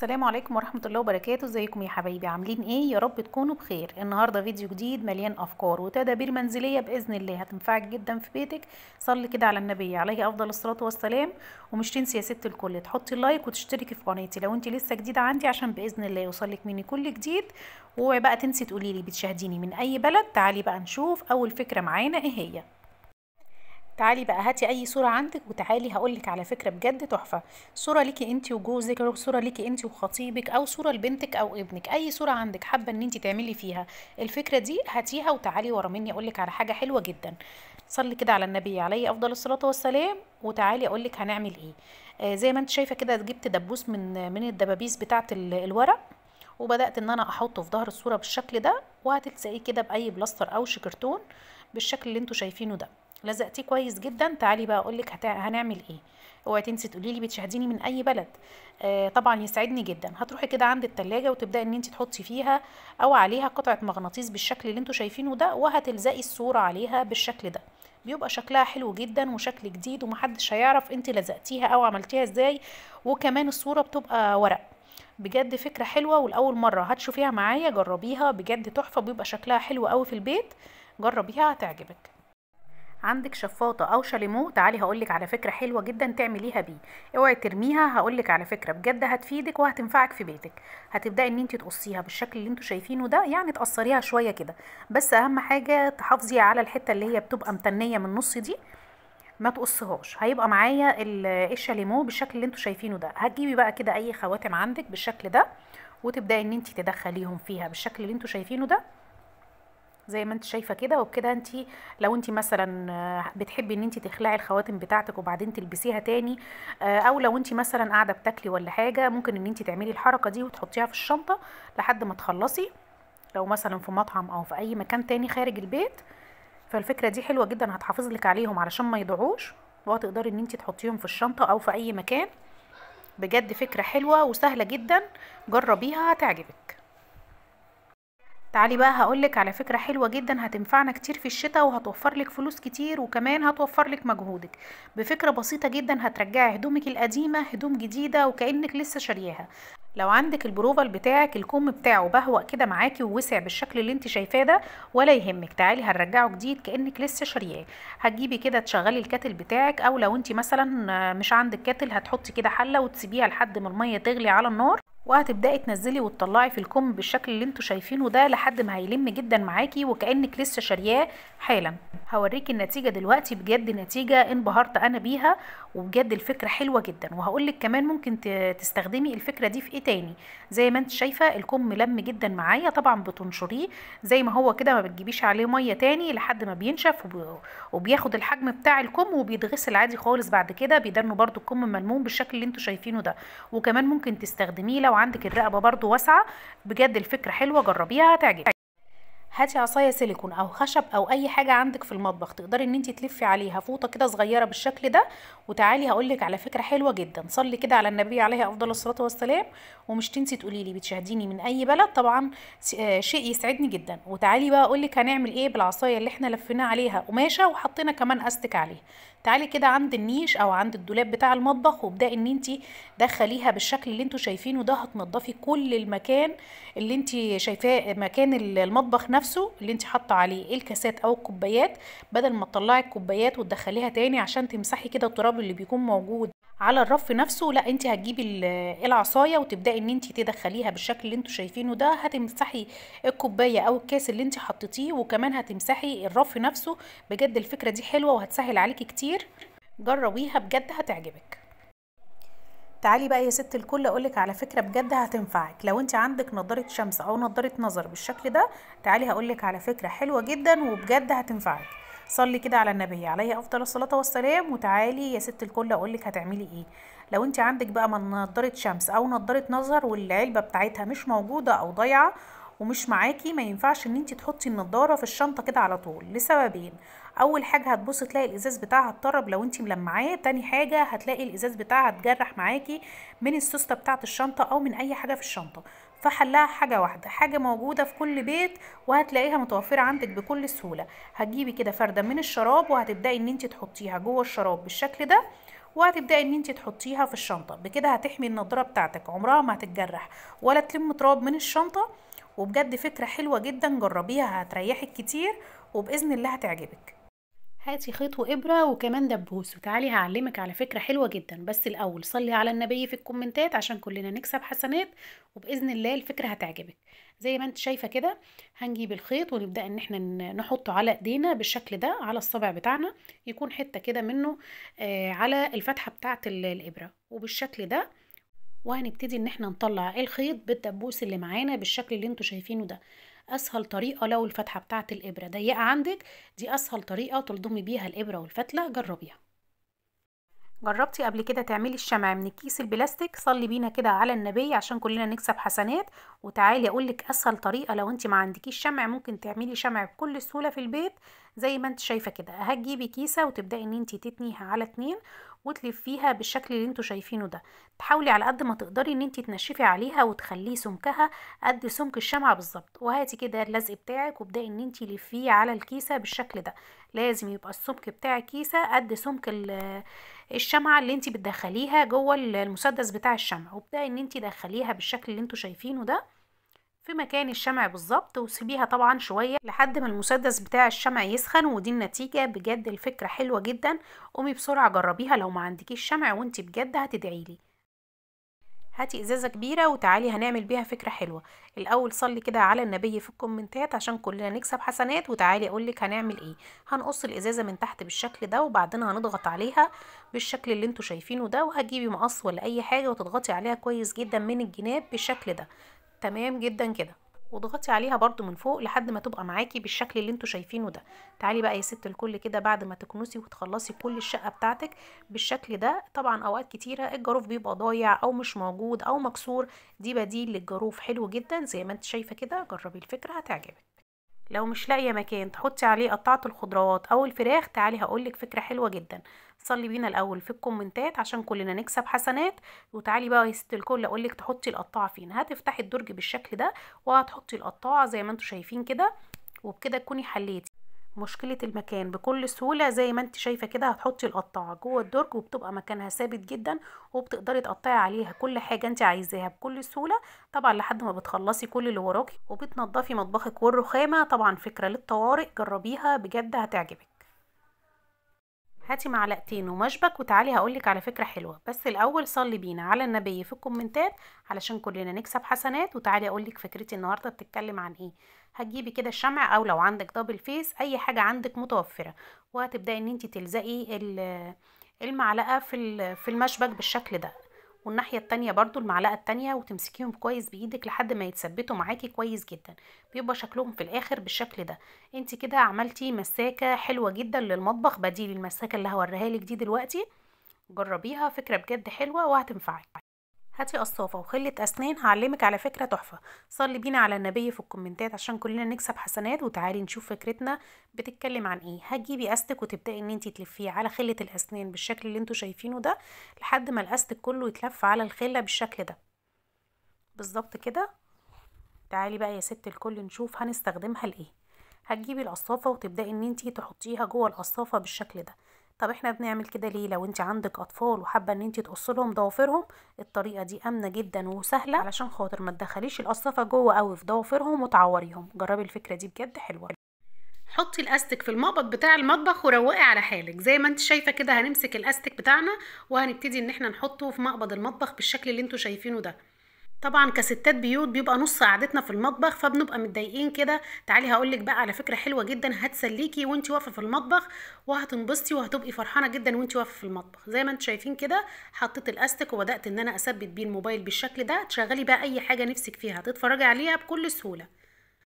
السلام عليكم ورحمة الله وبركاته ازيكم يا حبايبي عاملين ايه يا رب تكونوا بخير النهاردة فيديو جديد مليان افكار وتدابير منزلية باذن الله هتنفعك جدا في بيتك صلي كده على النبي عليه افضل الصلاة والسلام ومش تنسي يا ست الكل تحطي لايك وتشتركي في قناتي لو انت لسه جديدة عندي عشان باذن الله يوصلك مني كل جديد وبقى تنسي تقوليلي بتشاهديني من اي بلد تعالي بقى نشوف اول فكرة معانا ايه هي تعالي بقى هاتي اي صوره عندك وتعالي هقول لك على فكره بجد تحفه صوره ليكي انت وجوزك او صوره ليكي انت وخطيبك او صوره لبنتك او ابنك اي صوره عندك حابه ان انت تعملي فيها الفكره دي هاتيها وتعالي ورا مني اقول لك على حاجه حلوه جدا صلي كده على النبي عليه افضل الصلاه والسلام وتعالي اقول لك هنعمل ايه آه زي ما انت شايفه كده جبت دبوس من من الدبابيس بتاعه الورق وبدات ان انا احطه في ظهر الصوره بالشكل ده وهتلزقيه كده باي بلاستر او شكرتون بالشكل اللي انتوا شايفينه ده لزقتيه كويس جدا تعالي بقى اقول لك هنعمل ايه اوعي تنسي تقولي لي بتشاهديني من اي بلد آه طبعا يسعدني جدا هتروحي كده عند التلاجة وتبداي ان انت تحطي فيها او عليها قطعه مغناطيس بالشكل اللي انتوا شايفينه ده وهتلزقي الصوره عليها بالشكل ده بيبقى شكلها حلو جدا وشكل جديد ومحدش هيعرف انت لزقتيها او عملتيها ازاي وكمان الصوره بتبقى ورق بجد فكره حلوه ولاول مره هتشوفيها معايا جربيها بجد تحفه بيبقى شكلها حلو قوي في البيت جربيها هتعجبك عندك شفاطه او شاليمو تعالي هقولك على فكره حلوه جدا تعمليها بيه اوعي ترميها هقولك على فكره بجد هتفيدك وهتنفعك في بيتك هتبداي ان انت تقصيها بالشكل اللي انتوا شايفينه ده يعني تقصريها شويه كده بس اهم حاجه تحافظي على الحته اللي هي بتبقى متنيه من النص دي ما تقصهاش هيبقى معايا الشاليمو بالشكل اللي انتوا شايفينه ده هتجيبي بقى كده اي خواتم عندك بالشكل ده وتبداي ان انت تدخليهم فيها بالشكل اللي انتوا شايفينه ده زي ما انت شايفه كده وبكده انت لو انت مثلا آه، بتحبي ان انت تخلعي الخواتم بتاعتك وبعدين تلبسيها تاني آه، او لو انت مثلا قاعده بتاكلي ولا حاجه ممكن ان انت تعملي الحركه دي وتحطيها في الشنطه لحد ما تخلصي لو مثلا في مطعم او في اي مكان تاني خارج البيت فالفكره دي حلوه جدا هتحافظ لك عليهم علشان ما يضيعوش وهتقدري ان انت تحطيهم في الشنطه او في اي مكان بجد فكره حلوه وسهله جدا جربيها هتعجبك تعالي بقى هقولك على فكرة حلوة جدا هتنفعنا كتير في الشتاء وهتوفر لك فلوس كتير وكمان هتوفر لك مجهودك بفكرة بسيطة جدا هترجعي هدومك القديمة هدوم جديدة وكأنك لسه شارياها لو عندك البروفال بتاعك الكم بتاعه بهوأ كده معاكي ووسع بالشكل اللي انت شايفاه ده ولا يهمك تعالي هنرجعه جديد كانك لسه شارياه هتجيبي كده تشغلي الكاتل بتاعك او لو انت مثلا مش عندك كاتل هتحطي كده حله وتسيبيها لحد ما الميه تغلي على النار وهتبداي تنزلي وتطلعي في الكم بالشكل اللي انتوا شايفينه ده لحد ما هيلم جدا معاكي وكانك لسه شارياه حالا هوريكي النتيجه دلوقتي بجد نتيجه انبهرت انا بيها وبجد الفكره حلوه جدا وهقول لك كمان ممكن تستخدمي الفكره دي في ايه تاني زي ما انت شايفه الكم لم جدا معايا طبعا بتنشريه زي ما هو كده ما بتجيبيش عليه ميه تاني لحد ما بينشف وبياخد الحجم بتاع الكم وبيتغسل عادي خالص بعد كده بيدنوا برده الكم ملموم بالشكل اللي انتوا شايفينه ده وكمان ممكن تستخدميه لو وعندك الرقبه برده واسعه بجد الفكره حلوه جربيها هتعجبك هاتي عصايه سيليكون او خشب او اي حاجه عندك في المطبخ تقدري ان انت تلفي عليها فوطه كده صغيره بالشكل ده وتعالي هقول لك على فكره حلوه جدا صلي كده على النبي عليه افضل الصلاه والسلام ومش تنسي تقولي لي بتشاهديني من اي بلد طبعا آه، شيء يسعدني جدا وتعالي بقى اقول لك هنعمل ايه بالعصايه اللي احنا لفيناها عليها قماشه وحطينا كمان استك عليها تعالي كده عند النيش او عند الدولاب بتاع المطبخ وابداي ان انت دخليها بالشكل اللي انتوا شايفينه ده هتنضفي كل المكان اللي انت شايفاه مكان المطبخ نفسه اللي انت حاطه عليه الكاسات او الكوبايات بدل ما تطلعي الكوبايات وتدخليها تاني عشان تمسحي كده التراب اللي بيكون موجود على الرف نفسه لا انت هتجيبي إيه العصايه وتبداي ان انت تدخليها بالشكل اللي انتوا شايفينه ده هتمسحي الكوبايه او الكاس اللي انت حطيتيه وكمان هتمسحي الرف نفسه بجد الفكره دي حلوه وهتسهل عليكي كتير جربيها بجد هتعجبك تعالي بقى يا ست الكل اقولك على فكره بجد هتنفعك لو انت عندك نضاره شمس او نضاره نظر بالشكل ده تعالي هقولك على فكره حلوه جدا وبجد هتنفعك صلي كده على النبي عليه افضل الصلاه والسلام وتعالي يا ست الكل اقول لك هتعملي ايه لو انت عندك بقى نضاره شمس او نضاره نظر والعلبه بتاعتها مش موجوده او ضايعه ومش معاكي ما ينفعش ان انت تحطي النضاره في الشنطه كده على طول لسببين اول حاجه هتبصي تلاقي الازاز بتاعها اتطرب لو انت ملمعاه تاني حاجه هتلاقي الازاز بتاعها اتجرح معاكي من السوسته بتاعه الشنطه او من اي حاجه في الشنطه فحلها حاجه واحده حاجه موجوده في كل بيت وهتلاقيها متوفره عندك بكل سهوله هتجيبي كده فرده من الشراب وهتبداي ان انت تحطيها جوه الشراب بالشكل ده وهتبداي ان انت تحطيها في الشنطه بكده هتحمي النضاره بتاعتك عمرها ما هتتجرح ولا تلم تراب من الشنطه وبجد فكره حلوه جدا جربيها هتريحك كتير وباذن الله هتعجبك هاتي خيط وإبرة وكمان دبوس وتعالي هعلمك على فكرة حلوة جدا بس الأول صلي على النبي في الكومنتات عشان كلنا نكسب حسنات وبإذن الله الفكرة هتعجبك زي ما انت شايفة كده هنجيب الخيط ونبدأ ان احنا نحطه على ايدينا بالشكل ده على الصبع بتاعنا يكون حتة كده منه آه، على الفتحة بتاعة الإبرة وبالشكل ده وهنبتدي ان احنا نطلع الخيط بالدبوس اللي معانا بالشكل اللي انتوا شايفينه ده اسهل طريقه لو الفتحه بتاعه الابره ضيقه عندك دي اسهل طريقه تلضمي بيها الابره والفتله جربيها جربتي قبل كده تعملي الشمع من الكيس البلاستيك صلي بينا كده على النبي عشان كلنا نكسب حسنات وتعالي اقول لك اسهل طريقه لو انت ما عندكيش شمع ممكن تعملي شمع بكل سهوله في البيت زي ما انت شايفه كده هتجيبي كيسه وتبداي ان انت تتنيها على اتنين وتلف فيها بالشكل اللي انتوا شايفينه ده تحاولي على قد ما تقدري ان انت تنشفي عليها وتخليه سمكها قد سمك الشمعة بالظبط وهاتي كده اللزق بتاعك وابدأي ان انت لفيه على الكيسة بالشكل ده لازم يبقى السمك بتاع الكيسة قد سمك الشمعة اللي انت بتدخليها جوه المسدس بتاع الشمع وابدأي ان انت دخليها بالشكل اللي انتوا شايفينه ده في مكان الشمع بالظبط وسيبيها طبعا شويه لحد ما المسدس بتاع الشمع يسخن ودي النتيجه بجد الفكره حلوه جدا قومي بسرعه جربيها لو ما عندكيش شمع وانت بجد هتدعيلي هاتي ازازه كبيره وتعالي هنعمل بيها فكره حلوه الاول صلي كده على النبي في الكومنتات عشان كلنا نكسب حسنات وتعالي اقولك هنعمل ايه هنقص الازازه من تحت بالشكل ده وبعدين هنضغط عليها بالشكل اللي انتوا شايفينه ده وهتجيبي مقص ولا اي حاجه وتضغطي عليها كويس جدا من الجناب بالشكل ده تمام جدا كده واضغطي عليها برضو من فوق لحد ما تبقى معاكي بالشكل اللي انتوا شايفينه ده تعالي بقى يا ست الكل كده بعد ما تكنسي وتخلصي كل الشقه بتاعتك بالشكل ده طبعا اوقات كتيره الجاروف بيبقى ضايع او مش موجود او مكسور دي بديل للجاروف حلو جدا زي ما انت شايفه كده جربي الفكره هتعجبك لو مش لاقيه مكان تحطي عليه قطعه الخضروات او الفراخ تعالي هقولك فكره حلوه جدا صلي بينا الاول في الكومنتات عشان كلنا نكسب حسنات وتعالي بقى يا ست الكل اقولك تحطي القطاعه فين هتفتحي الدرج بالشكل ده وهتحطي القطاعه زي ما انتوا شايفين كده وبكده تكوني حليتي مشكلة المكان بكل سهولة زي ما انت شايفة كده هتحطي القطاعة جوه الدرج وبتبقى مكانها ثابت جدا وبتقدري تقطعي عليها كل حاجة انت عايزاها بكل سهولة طبعا لحد ما بتخلصي كل اللي وراكي وبتنضفي مطبخك والرخامة طبعا فكرة للطوارئ جربيها بجد هتعجبك هاتي معلقتين ومشبك وتعالي هقولك على فكرة حلوة بس الأول صلي بينا على النبي في الكومنتات علشان كلنا نكسب حسنات وتعالي أقولك فكرتي النهاردة بتتكلم عن إيه هتجيبي كده الشمع او لو عندك دبل فيس اي حاجه عندك متوفره وهتبداي ان انت تلزقي المعلقه في في المشبك بالشكل ده والناحية التانية برضو المعلقة التانية وتمسكيهم كويس بإيدك لحد ما يتثبتوا معاكي كويس جدا بيبقى شكلهم في الآخر بالشكل ده انت كده عملتي مساكة حلوة جدا للمطبخ بديل المساكة اللي هوريها لك دي دلوقتي جربيها فكرة بجد حلوة وهتنفعك هاتي قصافه وخله اسنان هعلمك على فكره تحفه صلي بينا على النبي في الكومنتات عشان كلنا نكسب حسنات وتعالي نشوف فكرتنا بتتكلم عن ايه هتجيبي استك وتبداي ان انت تلفيه على خله الاسنان بالشكل اللي انتوا شايفينه ده لحد ما الاستك كله يتلف على الخله بالشكل ده بالظبط كده تعالي بقى يا ست الكل نشوف هنستخدمها لايه هتجيبي القصافه وتبداي ان انت تحطيها جوه القصافه بالشكل ده طب احنا بنعمل كده ليه لو انت عندك اطفال وحابه ان انت تقصلهم لهم ضوافرهم الطريقه دي امنه جدا وسهله علشان خاطر ما تدخليش القصافه جوه قوي في ضوافرهم وتعوريهم جربي الفكره دي بجد حلوه حطي الاستك في المقبض بتاع المطبخ وروقي على حالك زي ما انت شايفه كده هنمسك الاستك بتاعنا وهنبتدي ان احنا نحطه في مقبض المطبخ بالشكل اللي انتوا شايفينه ده طبعا كستات بيوت بيبقى نص قعدتنا في المطبخ فبنبقى متضايقين كده تعالي هقولك بقى على فكره حلوه جدا هتسليكي وانت واقفه في المطبخ وهتنبسطي وهتبقي فرحانه جدا وانت واقفه في المطبخ زي ما انتوا شايفين كده حطيت الاستك وبدات ان انا اثبت بيه الموبايل بالشكل ده تشغلي بقى اي حاجه نفسك فيها تتفرجي عليها بكل سهوله